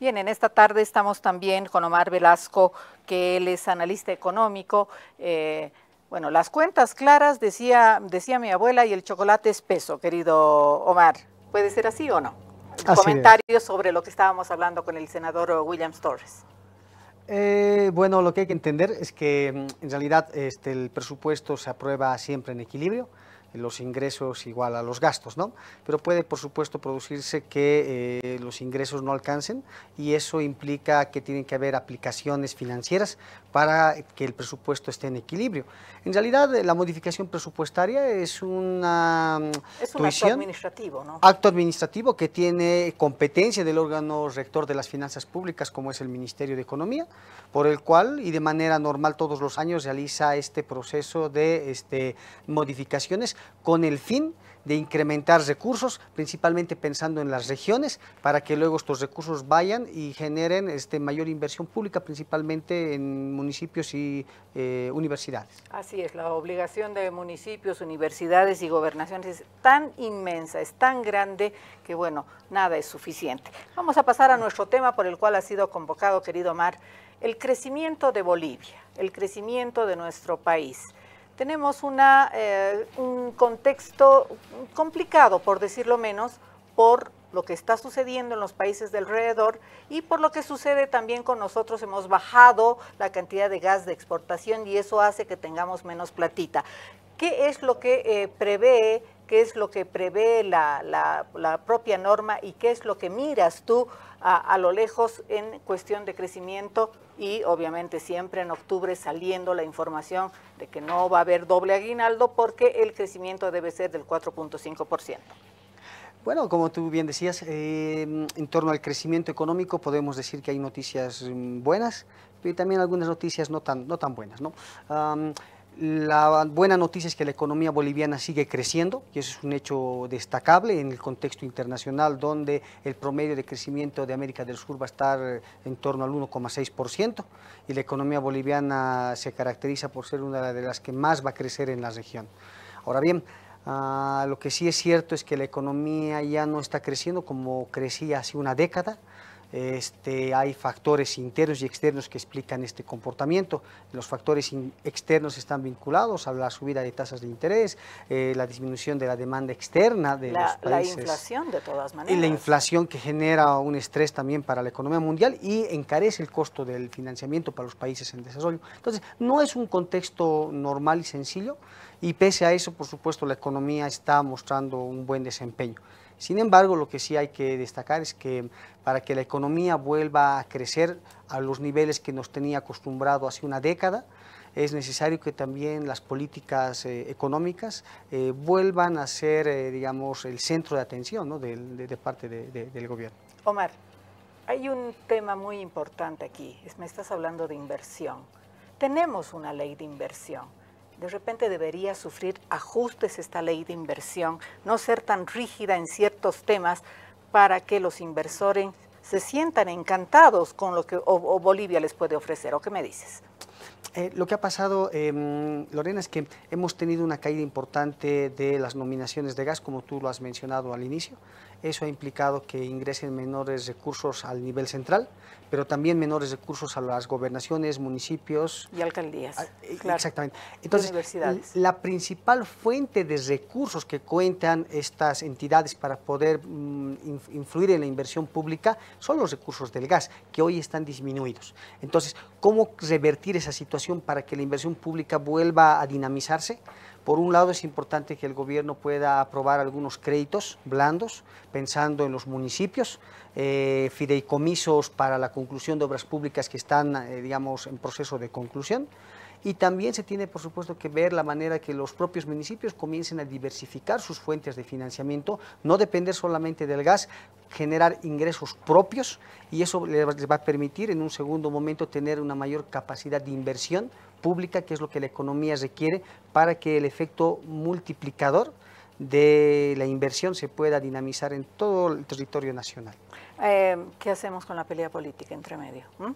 Bien, en esta tarde estamos también con Omar Velasco, que él es analista económico. Eh, bueno, las cuentas claras, decía, decía mi abuela, y el chocolate es peso, querido Omar. ¿Puede ser así o no? Comentarios sobre lo que estábamos hablando con el senador William Torres. Eh, bueno, lo que hay que entender es que mm, en realidad este, el presupuesto se aprueba siempre en equilibrio. Eh, los ingresos igual a los gastos, ¿no? Pero puede, por supuesto, producirse que eh, los ingresos no alcancen y eso implica que tienen que haber aplicaciones financieras para que el presupuesto esté en equilibrio. En realidad, eh, la modificación presupuestaria es una mm, Es un acto administrativo, ¿no? Acto administrativo que tiene competencia del órgano rector de las finanzas públicas, como es el Ministerio de Economía, por el cual y de manera normal todos los años realiza este proceso de este, modificaciones con el fin de incrementar recursos, principalmente pensando en las regiones, para que luego estos recursos vayan y generen este, mayor inversión pública, principalmente en municipios y eh, universidades. Así es, la obligación de municipios, universidades y gobernaciones es tan inmensa, es tan grande, que bueno, nada es suficiente. Vamos a pasar a nuestro tema por el cual ha sido convocado, querido Mar, el crecimiento de Bolivia, el crecimiento de nuestro país tenemos una, eh, un contexto complicado, por decirlo menos, por lo que está sucediendo en los países de alrededor y por lo que sucede también con nosotros hemos bajado la cantidad de gas de exportación y eso hace que tengamos menos platita. ¿Qué es lo que eh, prevé qué es lo que prevé la, propia norma y qué es lo que miras tú a, lo lejos en cuestión de crecimiento y obviamente siempre en octubre saliendo la información de que no va a haber doble aguinaldo porque el crecimiento debe ser del 4.5%. Bueno, como tú bien decías, eh, en torno al crecimiento económico podemos decir que hay noticias mm, buenas, pero también algunas noticias no tan, no tan buenas. ¿no? La buena noticia es que la economía boliviana sigue creciendo y eso es un hecho destacable en el contexto internacional donde el promedio de crecimiento de América del Sur va a estar en torno al 1,6% y la economía boliviana se caracteriza por ser una de las que más va a crecer en la región. Ahora bien, ah, lo que sí es cierto es que la economía ya no está creciendo como crecía hace una década. Este, hay factores internos y externos que explican este comportamiento. Los factores externos están vinculados a la subida de tasas de interés, eh, la disminución de la demanda externa de la, los países. La inflación, de todas maneras. Y la inflación que genera un estrés también para la economía mundial y encarece el costo del financiamiento para los países en desarrollo. Entonces, no es un contexto normal y sencillo y pese a eso, por supuesto, la economía está mostrando un buen desempeño. Sin embargo, lo que sí hay que destacar es que para que la economía vuelva a crecer a los niveles que nos tenía acostumbrado hace una década, es necesario que también las políticas eh, económicas eh, vuelvan a ser, eh, digamos, el centro de atención de, parte del gobierno. Omar, hay un tema muy importante aquí. Me estás hablando de inversión. Tenemos una ley de inversión de repente debería sufrir ajustes esta ley de inversión, no ser tan rígida en ciertos temas para que los inversores se sientan encantados con lo que Bolivia les puede ofrecer. ¿O qué me dices? Eh, lo que ha pasado, em, Lorena, es que hemos tenido una caída importante de las nominaciones de gas, como tú lo has mencionado al inicio. Eso ha implicado que ingresen menores recursos al nivel central, pero también menores recursos a las gobernaciones, municipios. Y alcaldías. Ah, e, exactamente. Entonces, la principal fuente de recursos que cuentan estas entidades para poder mm, influir en la inversión pública son los recursos del gas, que hoy están disminuidos. Entonces, ¿cómo revertir esa situación para que la inversión pública vuelva a dinamizarse? Por un lado es importante que el gobierno pueda aprobar algunos créditos blandos, pensando en los municipios, eh, fideicomisos para la conclusión de obras públicas que están, eh, digamos, en proceso de conclusión. Y también se tiene, por supuesto, que ver la manera que los propios municipios comiencen a diversificar sus fuentes de financiamiento, no depender solamente del gas, generar ingresos propios y eso les va a permitir en un segundo momento tener una mayor capacidad de inversión pública, que es lo que la economía requiere para que el efecto multiplicador de la inversión se pueda dinamizar en todo el territorio nacional. Eh, ¿Qué hacemos con la pelea política entre medio? ¿Mm?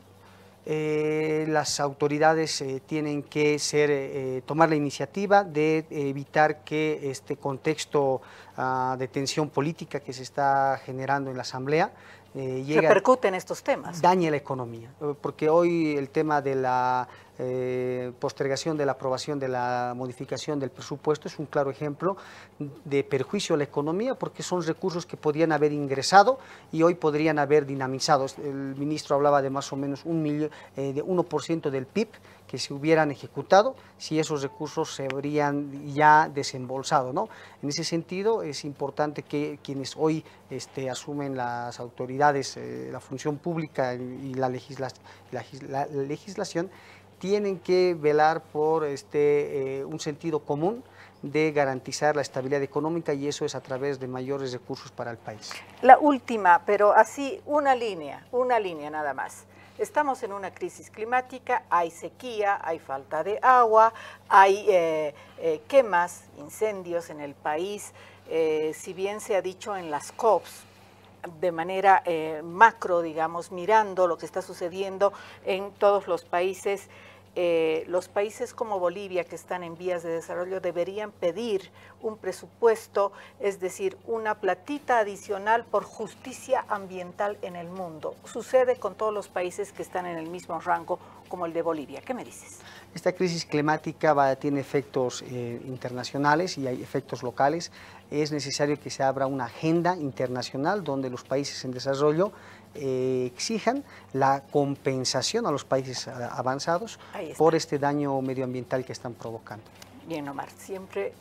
Eh, las autoridades eh, tienen que ser, tomar la iniciativa de evitar que este contexto ah, de tensión política que se está generando en la Asamblea eh, repercuten estos temas. Daña la economía, porque hoy el tema de la eh, postergación de la aprobación de la modificación del presupuesto es un claro ejemplo de perjuicio a la economía porque son recursos que podían haber ingresado y hoy podrían haber dinamizado. El ministro hablaba de más o menos un millón, eh, de 1% del PIB que se hubieran ejecutado si esos recursos se habrían ya desembolsado. ¿no? En ese sentido, es importante que quienes hoy este, asumen las autoridades, eh, la función pública y la, legislación, tienen que velar por este, eh, un sentido común de garantizar la estabilidad económica y eso es a través de mayores recursos para el país. La última, pero así una línea, una línea nada más. Estamos en una crisis climática, hay sequía, hay falta de agua, hay eh, eh, quemas, incendios en el país. Eh, si bien se ha dicho en las COPs, de manera macro, digamos, mirando lo que está sucediendo en todos los países, eh, los países como Bolivia, que están en vías de desarrollo, deberían pedir un presupuesto, es decir, una platita adicional por justicia ambiental en el mundo. Sucede con todos los países que están en el mismo rango como el de Bolivia. ¿Qué me dices? Esta crisis climática tiene efectos eh, internacionales y hay efectos locales. Es necesario que se abra una agenda internacional donde los países en desarrollo eh, exijan la compensación a los países eh, avanzados por este daño medioambiental que están provocando. Bien, Omar, siempre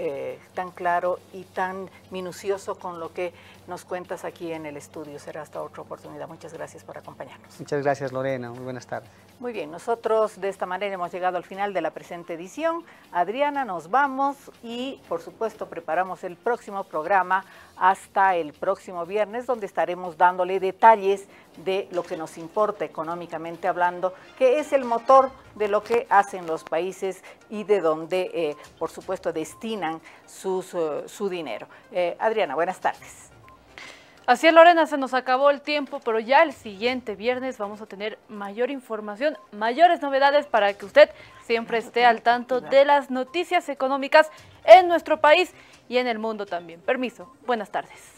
tan claro y tan minucioso con lo que nos cuentas aquí en el estudio. Será hasta otra oportunidad. Muchas gracias por acompañarnos. Muchas gracias, Lorena. Muy buenas tardes. Muy bien, nosotros de esta manera hemos llegado al final de la presente edición. Adriana, nos vamos y, por supuesto, preparamos el próximo programa hasta el próximo viernes, donde estaremos dándole detalles de lo que nos importa económicamente hablando, que es el motor de lo que hacen los países y de donde, eh, por supuesto, destinan eh, su dinero. Eh, Adriana, buenas tardes. Así es, Lorena, se nos acabó el tiempo, pero ya el siguiente viernes vamos a tener mayor información, mayores novedades para que usted siempre esté al tanto de las noticias económicas en nuestro país y en el mundo también. Permiso, buenas tardes.